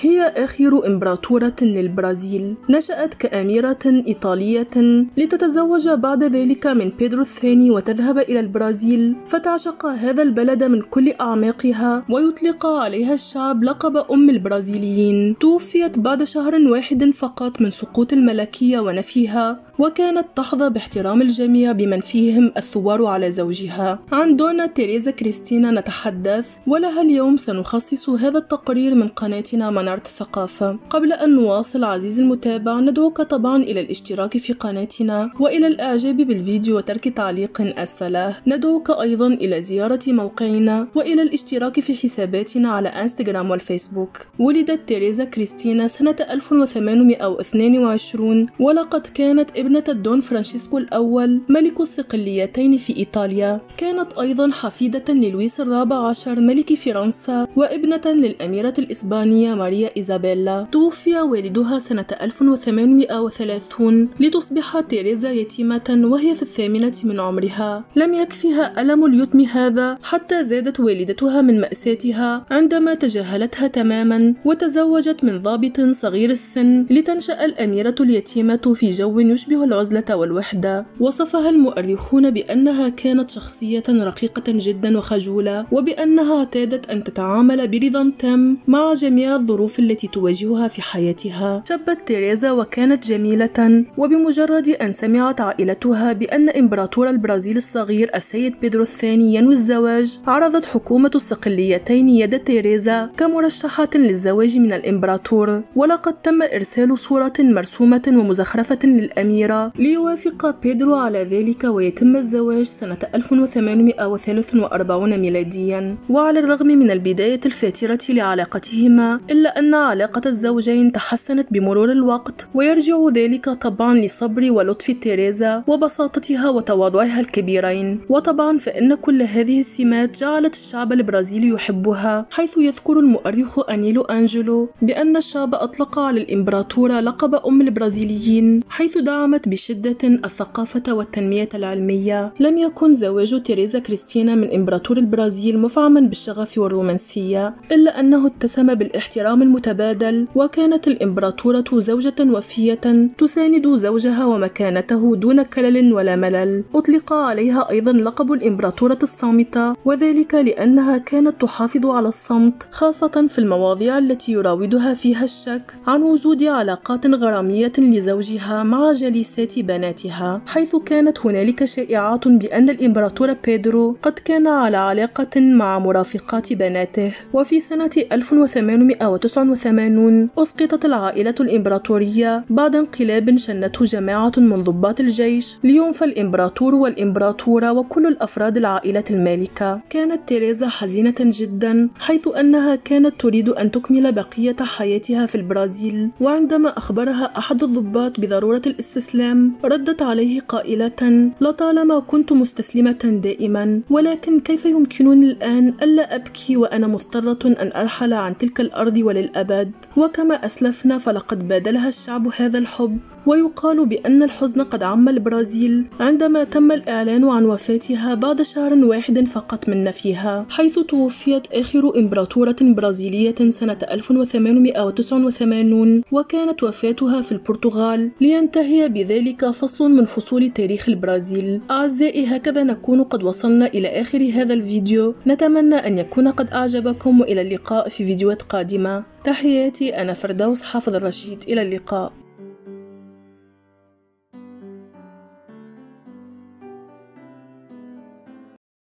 هي آخر إمبراطورة للبرازيل نشأت كأميرة إيطالية لتتزوج بعد ذلك من بيدرو الثاني وتذهب إلى البرازيل فتعشق هذا البلد من كل أعماقها ويطلق عليها الشعب لقب أم البرازيليين توفيت بعد شهر واحد فقط من سقوط الملكية ونفيها وكانت تحظى باحترام الجميع بمن فيهم الثوار على زوجها عن دونا تيريزا كريستينا نتحدث ولها اليوم سنخصص هذا التقرير من قناتنا منارة الثقافة قبل أن نواصل عزيزي المتابع ندعوك طبعا إلى الاشتراك في قناتنا وإلى الإعجاب بالفيديو وترك تعليق أسفله ندعوك أيضا إلى زيارة موقعنا وإلى الاشتراك في حساباتنا على انستغرام والفيسبوك ولدت تيريزا كريستينا سنة 1822 ولقد كانت ابنة الدون فرانشيسكو الأول ملك الصقليتين في إيطاليا كانت أيضا حفيدة للويس الرابع عشر ملك فرنسا وابنة للأميرة الإسبانية ماري ماريا إيزابيلا توفي والدها سنة 1830 لتصبح تيريزا يتيمة وهي في الثامنة من عمرها لم يكفها ألم اليتم هذا حتى زادت والدتها من مأساتها عندما تجاهلتها تماما وتزوجت من ضابط صغير السن لتنشأ الأميرة اليتيمة في جو يشبه العزلة والوحدة وصفها المؤرخون بأنها كانت شخصية رقيقة جدا وخجولة وبأنها اعتادت أن تتعامل برضا تام مع جميع الظروف الظروف التي تواجهها في حياتها شبت تيريزا وكانت جميلة وبمجرد أن سمعت عائلتها بأن إمبراطور البرازيل الصغير السيد بيدرو الثاني ينوي الزواج عرضت حكومة الصقليتين يد تيريزا كمرشحة للزواج من الإمبراطور ولقد تم إرسال صورة مرسومة ومزخرفة للأميرة ليوافق بيدرو على ذلك ويتم الزواج سنة 1843 ميلاديا وعلى الرغم من البداية الفاترة لعلاقتهما إلا أن علاقة الزوجين تحسنت بمرور الوقت ويرجع ذلك طبعا لصبر ولطف تيريزا وبساطتها وتواضعها الكبيرين وطبعا فإن كل هذه السمات جعلت الشعب البرازيلي يحبها حيث يذكر المؤرخ أنيلو أنجلو بأن الشعب أطلق على الإمبراطورة لقب أم البرازيليين حيث دعمت بشدة الثقافة والتنمية العلمية لم يكن زواج تيريزا كريستينا من إمبراطور البرازيل مفعما بالشغف والرومانسية إلا أنه اتسم بالاحترام المتبادل وكانت الإمبراطورة زوجة وفية تساند زوجها ومكانته دون كلل ولا ملل أطلق عليها أيضا لقب الإمبراطورة الصامتة وذلك لأنها كانت تحافظ على الصمت خاصة في المواضيع التي يراودها فيها الشك عن وجود علاقات غرامية لزوجها مع جليسات بناتها حيث كانت هنالك شائعات بأن الإمبراطور بيدرو قد كان على علاقة مع مرافقات بناته وفي سنة 1899 1989 أسقطت العائلة الإمبراطورية بعد انقلاب شنته جماعة من ضباط الجيش لينفى الإمبراطور والإمبراطورة وكل الأفراد العائلة المالكة كانت تيريزا حزينة جدا حيث أنها كانت تريد أن تكمل بقية حياتها في البرازيل وعندما أخبرها أحد الضباط بضرورة الاستسلام ردت عليه قائلة لطالما كنت مستسلمة دائما ولكن كيف يمكنني الآن ألا أبكي وأنا مضطرة أن أرحل عن تلك الأرض ولا للأبد وكما أسلفنا فلقد بادلها الشعب هذا الحب ويقال بأن الحزن قد عم البرازيل عندما تم الإعلان عن وفاتها بعد شهر واحد فقط من نفيها حيث توفيت آخر إمبراطورة برازيلية سنة 1889 وكانت وفاتها في البرتغال لينتهي بذلك فصل من فصول تاريخ البرازيل أعزائي هكذا نكون قد وصلنا إلى آخر هذا الفيديو نتمنى أن يكون قد أعجبكم وإلى اللقاء في فيديوهات قادمة تحياتي أنا فردوس حافظ الرشيد إلى اللقاء